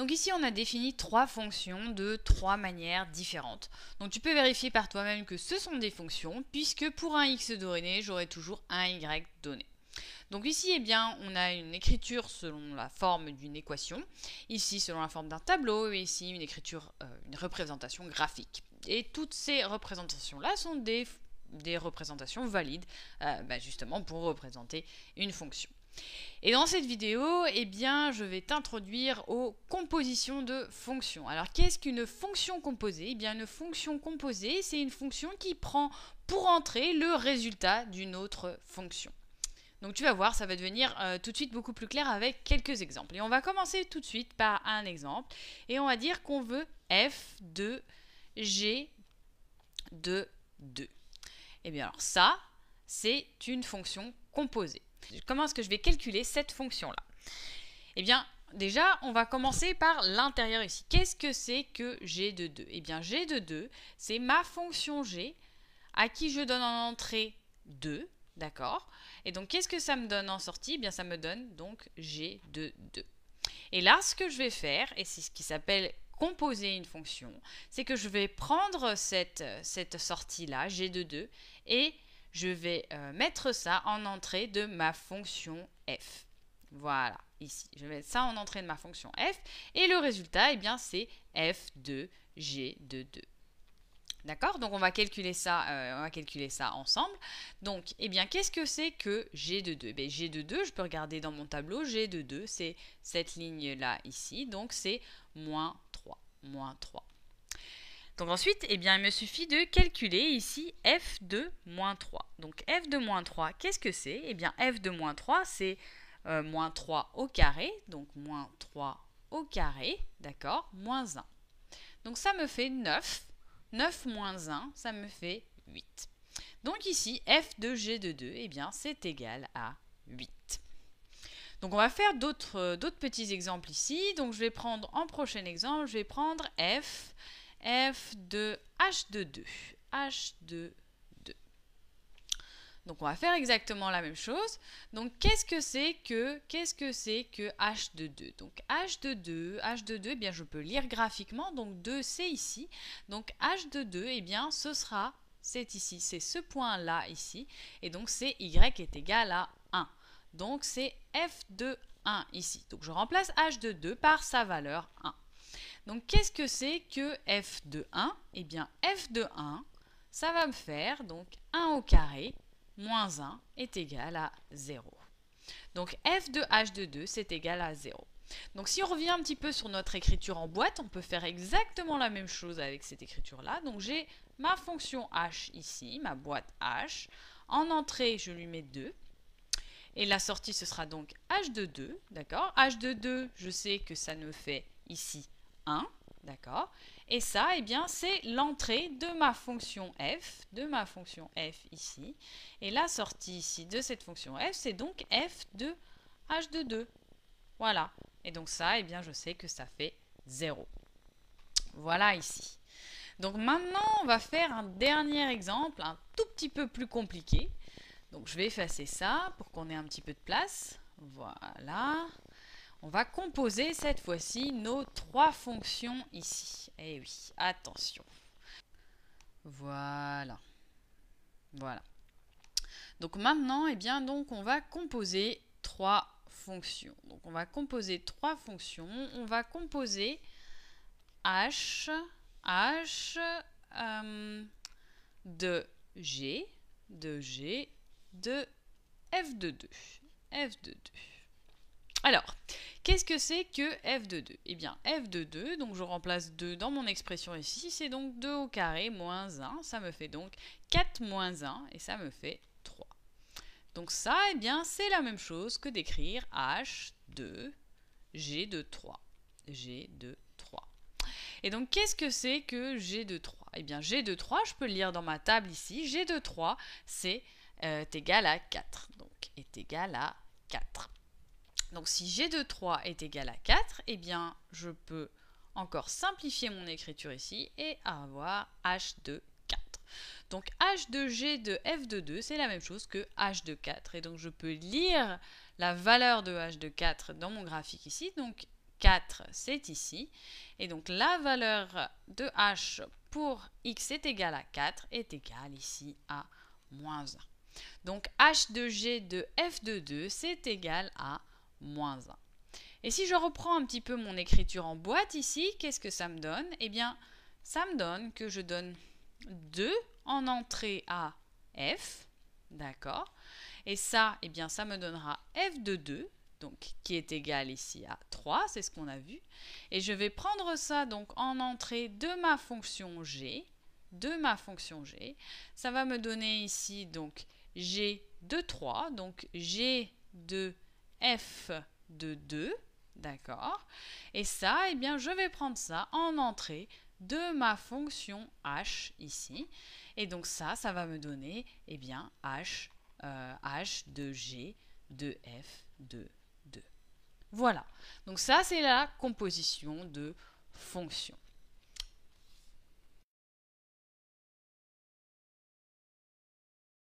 Donc ici, on a défini trois fonctions de trois manières différentes. Donc tu peux vérifier par toi-même que ce sont des fonctions, puisque pour un x donné, j'aurai toujours un y donné. Donc ici, eh bien, on a une écriture selon la forme d'une équation, ici selon la forme d'un tableau, et ici une écriture, euh, une représentation graphique. Et toutes ces représentations-là sont des, représentations valides, euh, bah, justement pour représenter une fonction. Et dans cette vidéo, eh bien, je vais t'introduire aux compositions de fonctions. Alors, qu'est-ce qu'une fonction composée Eh bien, une fonction composée, c'est une fonction qui prend pour entrée le résultat d'une autre fonction. Donc tu vas voir, ça va devenir euh, tout de suite beaucoup plus clair avec quelques exemples. Et on va commencer tout de suite par un exemple. Et on va dire qu'on veut f de g de 2. Et eh bien alors ça, c'est une fonction composée. Comment est-ce que je vais calculer cette fonction-là Eh bien, déjà, on va commencer par l'intérieur ici. Qu'est-ce que c'est que g de 2 Eh bien, g de 2, c'est ma fonction g à qui je donne en entrée 2, d'accord Et donc, qu'est-ce que ça me donne en sortie Eh bien, ça me donne donc g de 2. Et là, ce que je vais faire, et c'est ce qui s'appelle composer une fonction, c'est que je vais prendre cette, cette sortie-là, g de 2, et je vais euh, mettre ça en entrée de ma fonction f. Voilà, ici. Je vais mettre ça en entrée de ma fonction f. Et le résultat, eh bien, c'est f de g de 2. D'accord Donc on va calculer ça, euh, on va calculer ça ensemble. Donc, eh bien, qu'est-ce que c'est que G de 2 eh G de 2, je peux regarder dans mon tableau, G de 2, c'est cette ligne-là ici, donc c'est moins 3, moins 3. Donc ensuite, eh bien, il me suffit de calculer ici f de moins 3. Donc f de moins 3, qu'est-ce que c'est Eh bien f de moins 3, c'est euh, moins 3 au carré, donc moins 3 au carré, d'accord, moins 1. Donc ça me fait 9. 9 moins 1, ça me fait 8. Donc ici, f de g de 2, eh bien, c'est égal à 8. Donc on va faire euh, d'autres petits exemples ici. Donc je vais prendre en prochain exemple, je vais prendre f F de H de 2. H de 2. Donc on va faire exactement la même chose. Donc qu'est-ce que c'est que qu'est-ce que c'est que H de 2 Donc H de 2, H de 2, eh bien je peux lire graphiquement donc 2 c'est ici. Donc H de 2 eh bien ce sera c'est ici, c'est ce point là ici et donc c'est y est égal à 1. Donc c'est f de 1 ici. Donc je remplace h de 2 par sa valeur 1. Donc qu'est-ce que c'est que f de 1 Eh bien f de 1, ça va me faire donc 1 au carré moins 1 est égal à 0. Donc f de h de 2, c'est égal à 0. Donc si on revient un petit peu sur notre écriture en boîte, on peut faire exactement la même chose avec cette écriture-là. Donc j'ai ma fonction h ici, ma boîte h. En entrée, je lui mets 2. Et la sortie, ce sera donc h de 2, d'accord h de 2, je sais que ça ne fait ici 1, d'accord Et ça, eh bien, c'est l'entrée de ma fonction f, de ma fonction f ici, et la sortie ici de cette fonction f, c'est donc f de h de 2. Voilà. Et donc ça, eh bien, je sais que ça fait 0. Voilà ici. Donc maintenant, on va faire un dernier exemple, un tout petit peu plus compliqué. Donc je vais effacer ça pour qu'on ait un petit peu de place. Voilà. On va composer cette fois-ci nos trois fonctions ici. Eh oui, attention. Voilà. Voilà. Donc maintenant, eh bien, donc on va composer trois fonctions. Donc on va composer trois fonctions. On va composer h, h euh, de g, de g, de f de 2. f de 2. Alors, Qu'est-ce que c'est que f de 2 Eh bien, f de 2, donc je remplace 2 dans mon expression ici, c'est donc 2 au carré moins 1, ça me fait donc 4 moins 1, et ça me fait 3. Donc ça, eh bien, c'est la même chose que d'écrire h de g de 3. g Et donc, qu'est-ce que c'est que g de 3 Eh bien, g de 3, je peux le lire dans ma table ici, g de 3, c'est euh, égal à 4, donc est égal à 4. Donc si g de 3 est égal à 4, eh bien je peux encore simplifier mon écriture ici et avoir h de 4. Donc h de g de f de 2, c'est la même chose que h de 4. Et donc je peux lire la valeur de h de 4 dans mon graphique ici. Donc 4, c'est ici. Et donc la valeur de h pour x est égale à 4 est égale ici à moins 1. Donc h de g de f de 2, c'est égal à moins 1. Et si je reprends un petit peu mon écriture en boîte ici, qu'est-ce que ça me donne Eh bien, ça me donne que je donne 2 en entrée à f, d'accord Et ça, eh bien, ça me donnera f de 2, donc qui est égal ici à 3, c'est ce qu'on a vu. Et je vais prendre ça donc en entrée de ma fonction g, de ma fonction g. Ça va me donner ici donc g de 3, donc g de f de 2, d'accord Et ça, eh bien, je vais prendre ça en entrée de ma fonction h ici. Et donc ça, ça va me donner, eh bien, h, euh, h de g de f de 2. Voilà. Donc ça, c'est la composition de fonctions.